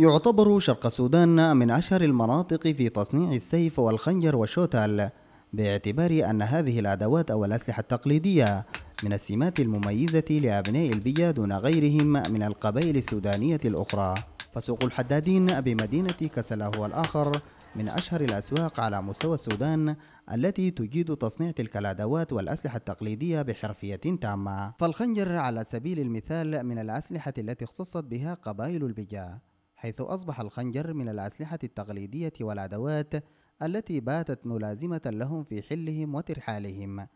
يعتبر شرق السودان من أشهر المناطق في تصنيع السيف والخنجر والشوتال باعتبار أن هذه الأدوات أو الأسلحة التقليدية من السمات المميزة لأبناء البيا دون غيرهم من القبائل السودانية الأخرى فسوق الحدادين بمدينة كسلا هو الآخر من أشهر الأسواق على مستوى السودان التي تجيد تصنيع تلك الأدوات والأسلحة التقليدية بحرفية تامة فالخنجر على سبيل المثال من الأسلحة التي اختصت بها قبائل البيا حيث أصبح الخنجر من الأسلحة التقليدية والعدوات التي باتت ملازمة لهم في حلهم وترحالهم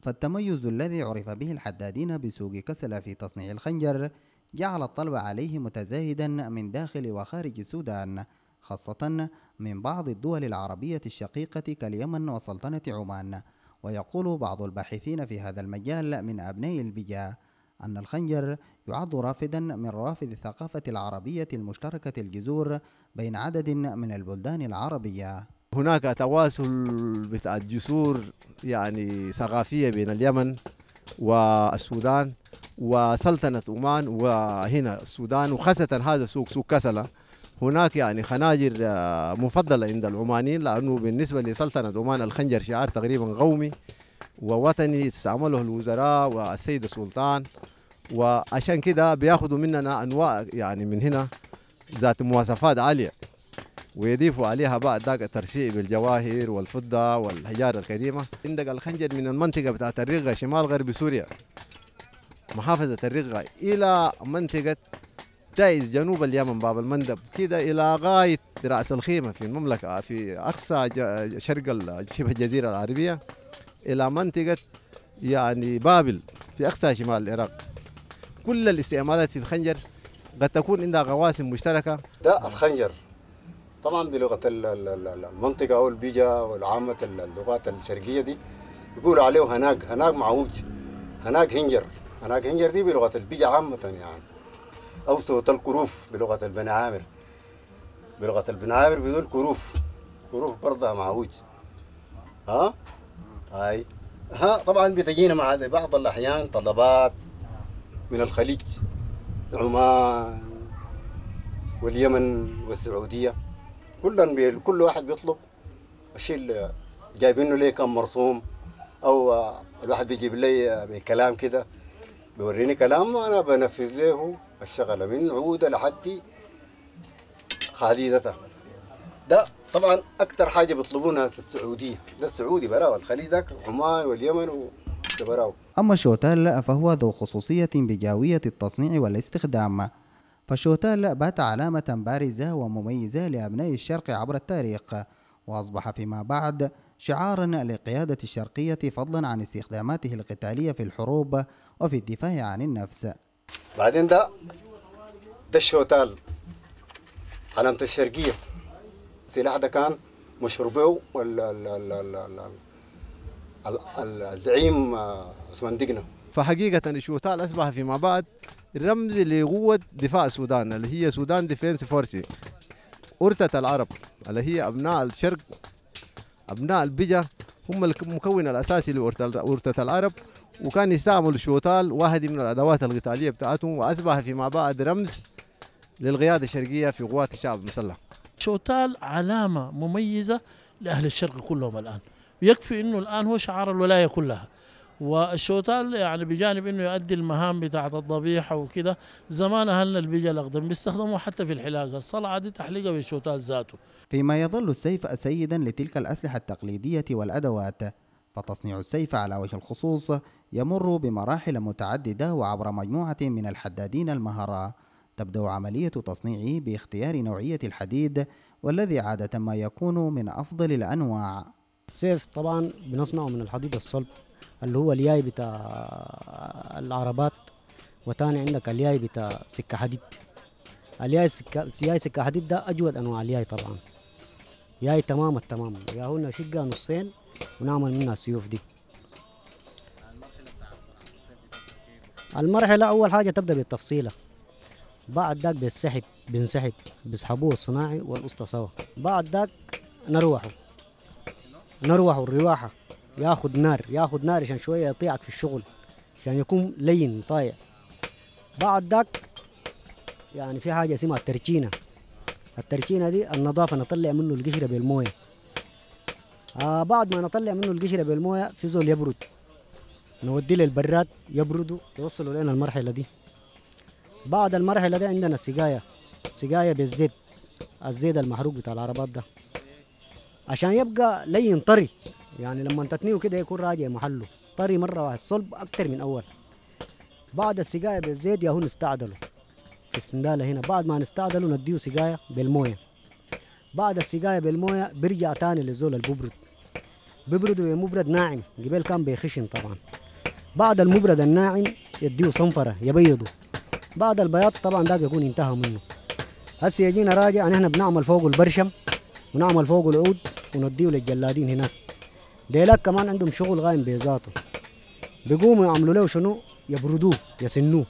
فالتميز الذي عرف به الحدادين بسوق كسلة في تصنيع الخنجر جعل الطلب عليه متزايدا من داخل وخارج السودان خاصة من بعض الدول العربية الشقيقة كاليمن وسلطنة عمان ويقول بعض الباحثين في هذا المجال من أبناء البجا أن الخنجر يعد رافدا من روافد الثقافة العربية المشتركة الجذور بين عدد من البلدان العربية هناك تواصل بتاع الجسور يعني ثقافية بين اليمن والسودان وسلطنة عمان وهنا السودان وخاصة هذا سوق سوق كسلة هناك يعني خناجر آه، مفضلة عند العمانيين لأنه بالنسبة لسلطنة عمان الخنجر شعار تقريبا قومي ووطني تستعمله الوزراء والسيد السلطان وعشان كده بياخدوا مننا انواع يعني من هنا ذات مواصفات عاليه ويضيفوا عليها بعد ذاك الترشيع بالجواهر والفضه والحجاره الكريمه عندك الخنجر من المنطقه بتاعت الرقه شمال غرب سوريا محافظه الرقه الى منطقه تايز جنوب اليمن باب المندب كده الى غايه راس الخيمه في المملكه في اقصى شرق شبه الجزيره العربيه إلى منطقة يعني بابل في أقصى شمال العراق كل الاستعمالات في الخنجر قد تكون عندها قواسم مشتركة ده الخنجر طبعا بلغة المنطقة أو البيجا والعامة اللغات الشرقية دي يقولوا عليه هناك هناك معوج هناك هنجر هناك هنجر دي بلغة البيجا عامة يعني أو صوت الكروف بلغة البني عامر بلغة البني عامر بيقول كروف كروف برضه معوج ها هاي ها طبعا بتجينا مع بعض الاحيان طلبات من الخليج عمان واليمن والسعوديه كل كل واحد بيطلب الشيء اللي جايبينه لي كم مرسوم او الواحد بيجيب لي بكلام كده بيوريني كلام انا بنفذ له الشغله من عوده لحد حديدته ده طبعا اكثر حاجه بيطلبونها السعوديه ده السعودي براو الخليج ده عمان واليمن و... براو. أما الشوتال فهو ذو خصوصية بجاوية التصنيع والاستخدام فالشوتال بات علامة بارزة ومميزة لأبناء الشرق عبر التاريخ وأصبح فيما بعد شعارا لقيادة الشرقية فضلا عن استخداماته القتالية في الحروب وفي الدفاع عن النفس بعدين ده ده الشوتال علامة الشرقية السلاح ده كان مشروبه الزعيم آه، عثمان دقنه فحقيقة الشوتال أصبح فيما بعد رمز لقوة دفاع السودان اللي هي سودان ديفينس فورسي أرتة العرب اللي هي أبناء الشرق أبناء البجة هم المكون الأساسي لأرتة العرب وكان يستعمل الشوتال واحد من الأدوات القتالية بتاعتهم وأصبح فيما بعد رمز للقيادة الشرقية في قوات الشعب المسلح تشوتال علامة مميزة لأهل الشرق كلهم الآن يكفي أنه الآن هو شعار الولاية كلها والشوتال يعني بجانب انه يؤدي المهام بتاعت الضبيحه وكده زمان اهلنا البيجا الاقدم بيستخدموه حتى في الحلاقه، الصلعه دي تحليقه بالشوتال ذاته. فيما يظل السيف سيدا لتلك الاسلحه التقليديه والادوات، فتصنيع السيف على وجه الخصوص يمر بمراحل متعدده وعبر مجموعه من الحدادين المهره تبدأ عملية تصنيعه باختيار نوعية الحديد والذي عادة ما يكون من أفضل الأنواع السيف طبعا بنصنعه من الحديد الصلب اللي هو الياي بتاع العربات وتاني عندك الياي بتاع سكة حديد الياي سكة الياي سكة حديد ده أجود أنواع الياي طبعا ياي تمام التمام يا هو نشقها نصين ونعمل منها السيوف دي المرحلة أول حاجة تبدأ بالتفصيلة بعد ذاك بينسحب بينسحب بيسحبوه الصناعي والوسطى سوا بعد ذاك نروحه نروحه الرواحة ياخد نار ياخد نار عشان شوية يطيعك في الشغل عشان يكون لين طايع بعد ذاك يعني في حاجة اسمها الترجينة الترجينة دي النظافة نطلع منه القشرة بالموية آه بعد ما نطلع منه القشرة بالموية في زول يبرد نوديه للبراد يبردوا يوصلوا لنا المرحلة دي بعد المرحله دي عندنا السجاية سجاية بالزيت الزيت المحروق بتاع العربات ده عشان يبقى لين طري يعني لما تتنيه كده يكون راجع محله طري مره واحد صلب اكتر من اول بعد السجاية بالزيت يا هو نستعدله في السنداله هنا بعد ما نستعدله نديه سجاية بالمويه بعد السجاية بالمويه بيرجع تاني للزول الببرد ببرد مبرد ناعم قبل كان بيخشن طبعا بعد المبرد الناعم يديه صنفره يبيضه بعد البياض طبعا ده بيكون انتهى منه هسه يجينا راجع احنا بنعمل فوق البرشم ونعمل فوق العود ونديه للجلادين هناك ديلاك كمان عندهم شغل غايم بذاته بيقوموا يعملوا له شنو يبردوه يسنوه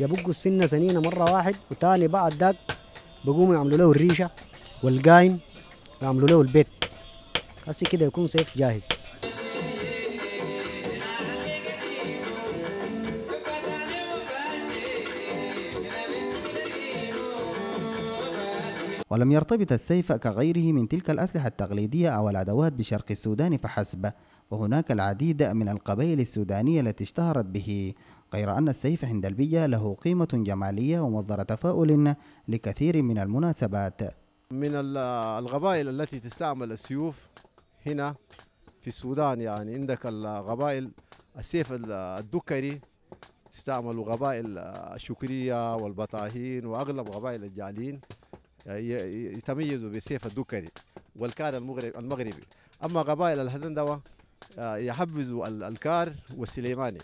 يبقوا السنة سنينة مرة واحد وتاني بعد داك بيقوموا يعملوا له الريشة والقايم يعملوا له البيت هسه كده يكون سيف جاهز ولم يرتبط السيف كغيره من تلك الأسلحة التقليدية أو الأدوات بشرق السودان فحسب وهناك العديد من القبائل السودانية التي اشتهرت به غير أن السيف عند البية له قيمة جمالية ومصدر تفاؤل لكثير من المناسبات من القبائل التي تستعمل السيوف هنا في السودان يعني عندك القبائل السيف الدكري تستعمل قبائل الشكرية والبطاهين وأغلب قبائل الجالين يتميزوا بالسيف الدكري والكار المغرب المغربي اما قبائل الهدندوة آه، يحبذوا الكار والسليماني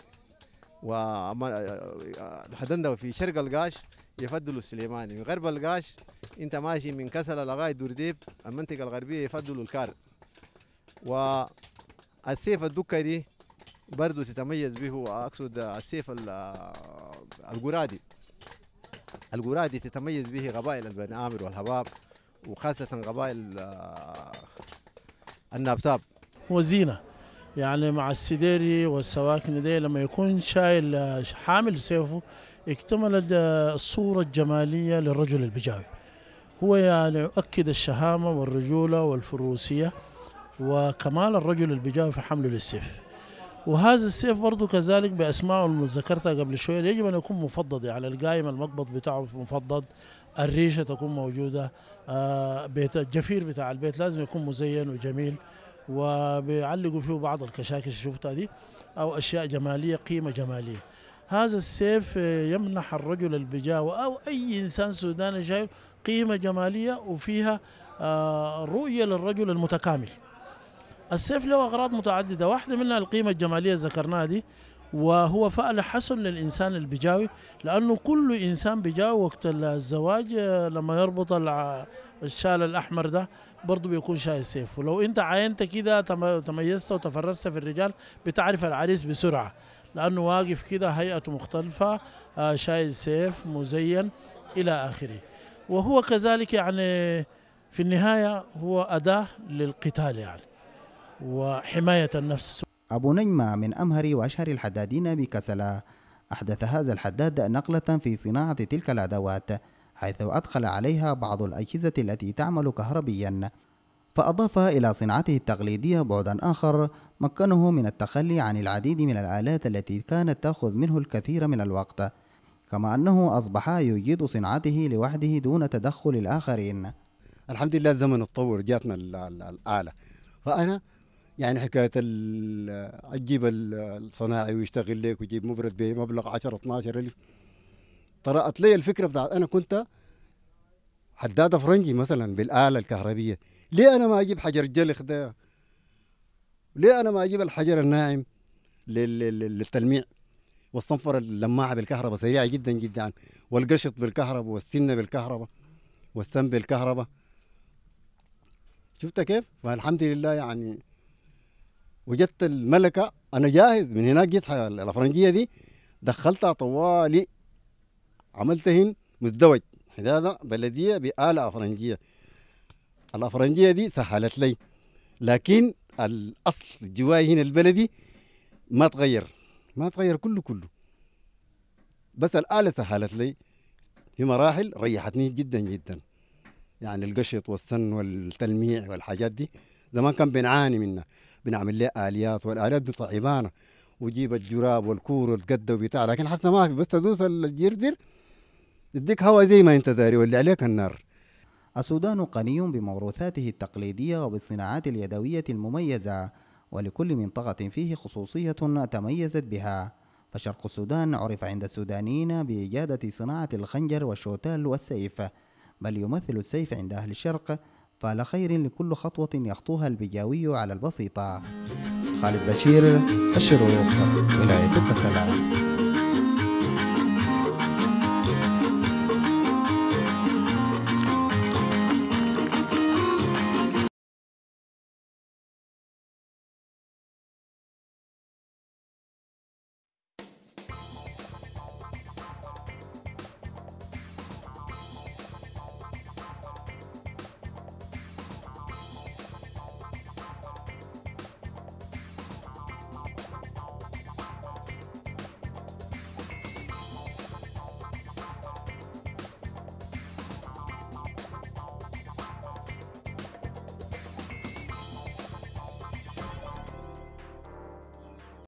واما آه، الهدندوة في شرق القاش يفضلوا السليماني من غرب القاش انت ماشي من كسل لغايه درديب المنطقه الغربيه يفضلوا الكار والسيف الدكري برضه تتميز به اقصد السيف آه، القرادي القرادي دي تتميز به قبائل البني آمر والهباب وخاصة قبائل آه، النابتاب وزينة يعني مع السديري والسواكن دي لما يكون شايل آه، حامل سيفه اكتملت آه، الصورة الجمالية للرجل البجاوي هو يعني يؤكد الشهامة والرجولة والفروسية وكمال الرجل البجاوي في حمله للسيف وهذا السيف برضه كذلك بأسمائه اللي ذكرتها قبل شوية يجب أن يكون مفضض يعني القايمة المقبض بتاعه مفضض الريشة تكون موجودة آه، بيت الجفير بتاع البيت لازم يكون مزين وجميل وبيعلقوا فيه بعض الكشاكش شفتها دي أو أشياء جمالية قيمة جمالية هذا السيف آه، يمنح الرجل البجاوة أو أي إنسان سوداني شايف قيمة جمالية وفيها آه، رؤية للرجل المتكامل السيف له أغراض متعددة واحدة منها القيمة الجمالية ذكرناها دي وهو فعل حسن للإنسان البجاوي لأنه كل إنسان بيجاوي وقت الزواج لما يربط الشال الأحمر ده برضه بيكون شاي سيف ولو أنت عاينت كده تميزت وتفرست في الرجال بتعرف العريس بسرعة لأنه واقف كده هيئته مختلفة آه، شاي سيف مزين إلى آخره وهو كذلك يعني في النهاية هو أداة للقتال يعني وحماية النفس أبو نجمة من أمهر وأشهر الحدادين بكسلة أحدث هذا الحداد نقلة في صناعة تلك الأدوات حيث أدخل عليها بعض الأجهزة التي تعمل كهربيا فأضاف إلى صناعته التقليدية بعدا آخر مكنه من التخلي عن العديد من الآلات التي كانت تأخذ منه الكثير من الوقت كما أنه أصبح يجيد صناعته لوحده دون تدخل الآخرين الحمد لله الزمن اتطور جاتنا الآلة فأنا يعني حكايه تجيب الصناعي ويشتغل لك ويجيب مبرد بمبلغ 10 الف طرأت لي الفكره بتاعت انا كنت حداد فرنجي مثلا بالاله الكهربيه ليه انا ما اجيب حجر الجلخ ده ليه انا ما اجيب الحجر الناعم للتلميع والصنفر اللماعه بالكهرباء سريعه جدا جدا والقشط بالكهرباء والسنه بالكهرباء والسم بالكهرباء شفت كيف؟ فالحمد لله يعني وجدت الملكه انا جاهز من هناك جيت الافرنجيه دي دخلتها طوالي عملتهن مزدوج حداده بلديه باله افرنجيه الافرنجيه دي سهلت لي لكن الاصل جواي هنا البلدي ما تغير ما تغير كله كله بس الاله سهلت لي في مراحل ريحتني جدا جدا يعني القشط والسن والتلميع والحاجات دي زمان كان بنعاني منها بنعمل له اليات والالات عبانة وجيب الجراب والكور والقدة وبتاع لكن حتى ما في بس تدوس الجردر يديك هواء زي ما انت داري واللي عليك النار السودان غني بموروثاته التقليدية وبالصناعات اليدوية المميزة ولكل منطقة فيه خصوصية تميزت بها فشرق السودان عرف عند السودانيين بإجادة صناعة الخنجر والشوتال والسيف بل يمثل السيف عند أهل الشرق فعلى خير لكل خطوة يخطوها البجاوي على البسيطة خالد بشير الشروق ولاية السلام